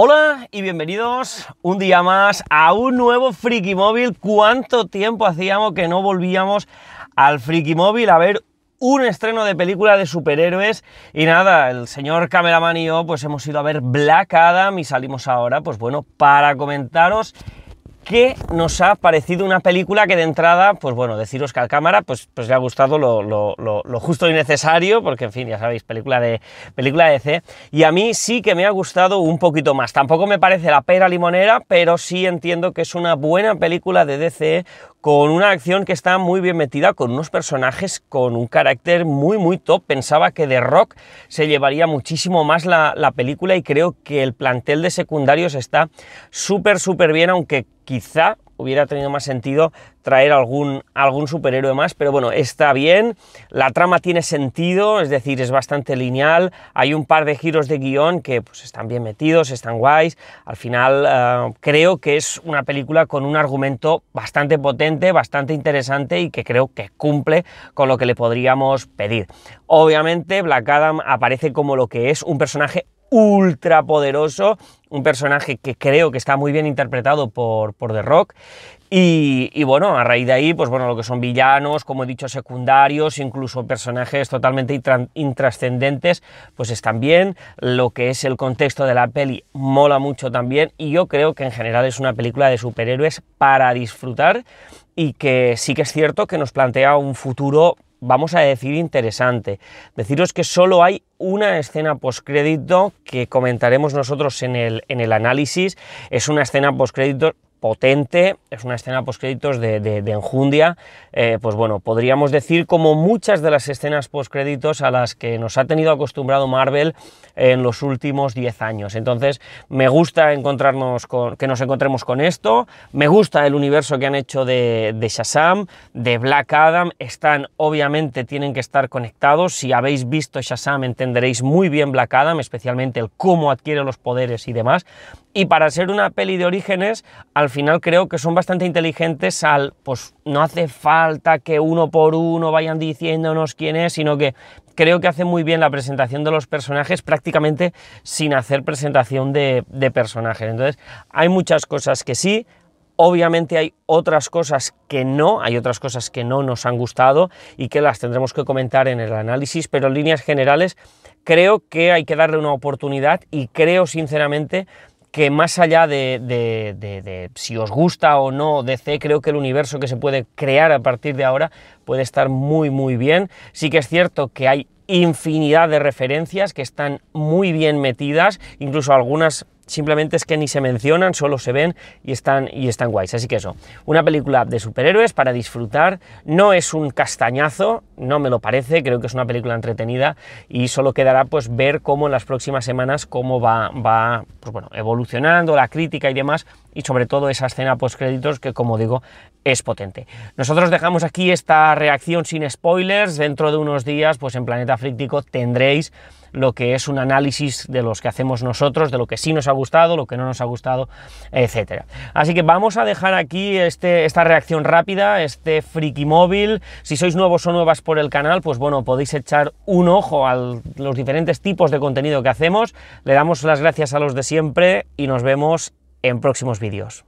Hola y bienvenidos un día más a un nuevo Friki Móvil. ¿Cuánto tiempo hacíamos que no volvíamos al Friki Móvil a ver un estreno de película de superhéroes? Y nada, el señor cameraman y yo pues hemos ido a ver Black Adam y salimos ahora pues bueno para comentaros ¿Qué nos ha parecido una película que de entrada, pues bueno, deciros que al cámara pues, pues le ha gustado lo, justo y necesario, porque en fin, ya sabéis, película de, película de y a mí sí que me ha gustado un poquito más. Tampoco me parece la pera limonera, pero sí entiendo que es una buena película de DC con una acción que está muy bien metida, con unos personajes con un carácter muy, muy top. Pensaba que de rock se llevaría muchísimo más la, la película y creo que el plantel de secundarios está súper, súper bien, aunque quizá hubiera tenido más sentido traer algún, algún superhéroe más, pero bueno, está bien, la trama tiene sentido, es decir, es bastante lineal, hay un par de giros de guión que pues, están bien metidos, están guays, al final eh, creo que es una película con un argumento bastante potente, bastante interesante y que creo que cumple con lo que le podríamos pedir. Obviamente Black Adam aparece como lo que es un personaje ultra poderoso, un personaje que creo que está muy bien interpretado por, por The Rock. Y, y, bueno, a raíz de ahí, pues bueno, lo que son villanos, como he dicho, secundarios, incluso personajes totalmente intrascendentes, pues están bien. Lo que es el contexto de la peli mola mucho también. Y yo creo que en general es una película de superhéroes para disfrutar y que sí que es cierto que nos plantea un futuro vamos a decir, interesante. Deciros que solo hay una escena postcrédito que comentaremos nosotros en el, en el análisis. Es una escena postcrédito potente, es una escena postcréditos de, de, enjundia, eh, pues bueno, podríamos decir como muchas de las escenas créditos a las que nos ha tenido acostumbrado Marvel en los últimos 10 años. Entonces, me gusta encontrarnos con, que nos encontremos con esto, me gusta el universo que han hecho de, de Shazam, de Black Adam, están, obviamente, tienen que estar conectados, si habéis visto Shazam entenderéis muy bien Black Adam, especialmente el cómo adquiere los poderes y demás, y para ser una peli de orígenes, al al final creo que son bastante inteligentes al, pues no hace falta que uno por uno vayan diciéndonos quién es, sino que creo que hace muy bien la presentación de los personajes prácticamente sin hacer presentación de, de personajes. Entonces, hay muchas cosas que sí, Obviamente hay otras cosas que no, hay otras cosas que no nos han gustado y que las tendremos que comentar en el análisis, pero en líneas generales creo que hay que darle una oportunidad y creo sinceramente que más allá de, si os gusta o no DC, creo que el universo que se puede crear a partir de ahora puede estar muy muy bien. Sí que es cierto que hay infinidad de referencias que están muy bien metidas, incluso algunas simplemente es que ni se mencionan, solo se ven y están, y están guays. Así que eso, una película de superhéroes para disfrutar, no es un castañazo, no me lo parece, creo que es una película entretenida y solo quedará pues ver cómo en las próximas semanas cómo va, va pues, bueno, evolucionando la crítica y demás y sobre todo esa escena post créditos que como digo es potente. Nosotros dejamos aquí esta reacción sin spoilers, dentro de unos días pues en Planeta Fríctico tendréis lo que es un análisis de los que hacemos nosotros, de lo que sí nos ha gustado, lo que no nos ha gustado, etcétera. Así que vamos a dejar aquí este, esta reacción rápida, este friki móvil. Si sois nuevos o nuevas por el canal, pues bueno, podéis echar un ojo a los diferentes tipos de contenido que hacemos. Le damos las gracias a los de siempre y nos vemos en próximos vídeos.